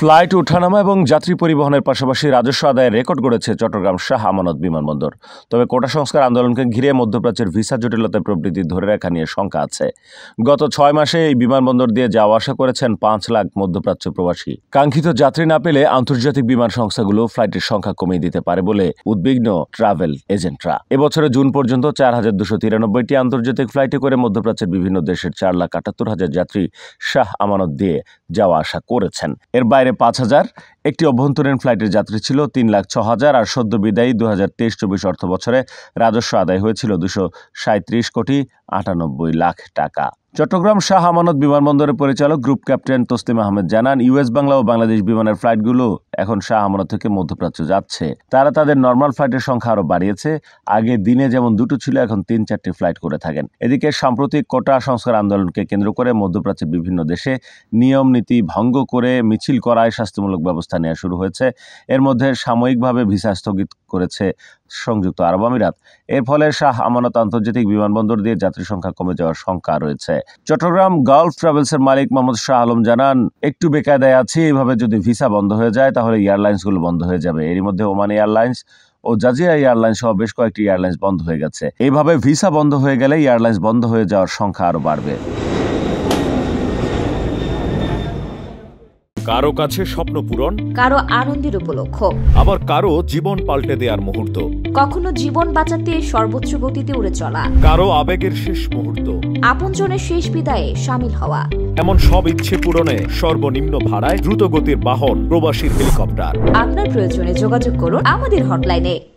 flight ওঠানামা এবং যাত্রী পরিবহনের পাশাপাশি রাজস্ব আদায়ের রেকর্ড গড়েছে চট্টগ্রাম শাহ আমানত বিমানবন্দর তবে কোটা সংস্কার আন্দোলনকে ঘিরে মধ্যপ্রাচ্যের ভিসা জটিলতা প্রবৃদ্ধি ধরে রাখা নিয়ে শঙ্কা আছে গত ছয় মাসে এই বিমানবন্দর দিয়ে যাওয়া আসা করেছেন পাঁচ লাখ মধ্যপ্রাচ্য প্রবাসী কাঙ্ক্ষিত যাত্রী না পেলে আন্তর্জাতিক বিমান সংস্থাগুলো ফ্লাইটের সংখ্যা কমিয়ে দিতে পারে বলে উদ্বিগ্ন ট্রাভেল এজেন্টরা এবছরে জুন পর্যন্ত চার হাজার দুশো তিরানব্বইটি আন্তর্জাতিক ফ্লাইটে করে মধ্যপ্রাচ্যের বিভিন্ন দেশের চার লাখ আটাত্তর হাজার যাত্রী শাহ আমানত দিয়ে যাওয়া আসা করেছেন এর বাইরে এয়ারে পাঁচ হাজার একটি অভ্যন্তরীণ ফ্লাইটের যাত্রী ছিল তিন লাখ ছ হাজার আর সদ্য বিদায়ী দু হাজার তেইশ চব্বিশ অর্থ বছরে রাজস্ব আদায় হয়েছিল দুশো সাঁত্রিশ কোটি আটানব্বই লাখ টাকা চট্টগ্রাম শাহ আমানত বিমানবন্দরের পরিচালক গ্রুপ ক্যাপ্টেন তোস্তিম আহমেদ জানান ইউএস বাংলা ও বাংলাদেশ বিমানের ফ্লাইটগুলো এখন শাহ আমানত থেকে মধ্যপ্রাচ্য যাচ্ছে তারা তাদের নর্মাল ফ্লাইটের সংখ্যা আরও বাড়িয়েছে আগে দিনে যেমন দুটো ছিল এখন তিন চারটি ফ্লাইট করে থাকেন এদিকে সাম্প্রতিক কোটা সংস্কার আন্দোলনকে কেন্দ্র করে মধ্যপ্রাচ্যের বিভিন্ন দেশে নিয়ম নীতি ভঙ্গ করে মিছিল করায় শাস্তিমূলক ব্যবস্থা নেওয়া শুরু হয়েছে এর মধ্যে সাময়িকভাবে ভিসা স্থগিত করেছে সংযুক্ত আরব আমিরাত এর ফলে শাহ আমানত আন্তর্জাতিক বিমানবন্দর দিয়ে যাত্রী সংখ্যা কমে যাওয়ার শঙ্কা রয়েছে চট্টগ্রাম গালফ ট্রাভেলসের মালিক মোহাম্মদ শাহ আলম জানান একটু বেকায়দায় আছি এভাবে যদি ভিসা বন্ধ হয়ে যায় তাহলে এয়ারলাইন্সগুলো বন্ধ হয়ে যাবে এর মধ্যে ওমান এয়ারলাইন্স ও জাজিয়া এয়ারলাইন সহ বেশ কয়েকটি এয়ারলাইন্স বন্ধ হয়ে গেছে এইভাবে ভিসা বন্ধ হয়ে গেলে এয়ারলাইন্স বন্ধ হয়ে যাওয়ার সংখ্যা আরও বাড়বে কারো কাছে স্বপ্ন পূরণ কারো আনন্দের উপলক্ষ আবার কারো জীবন পাল্টে দেওয়ার মুহূর্ত কখনো জীবন বাঁচাতে সর্বোচ্চ গতিতে উড়ে চলা কারো আবেগের শেষ মুহূর্ত আপনজনের শেষ বিদায়ে সামিল হওয়া এমন সব ইচ্ছে পূরণে সর্বনিম্ন ভাড়ায় দ্রুত গতির বাহন প্রবাসী হেলিকপ্টার আপনার প্রয়োজনে যোগাযোগ করুন আমাদের হটলাইনে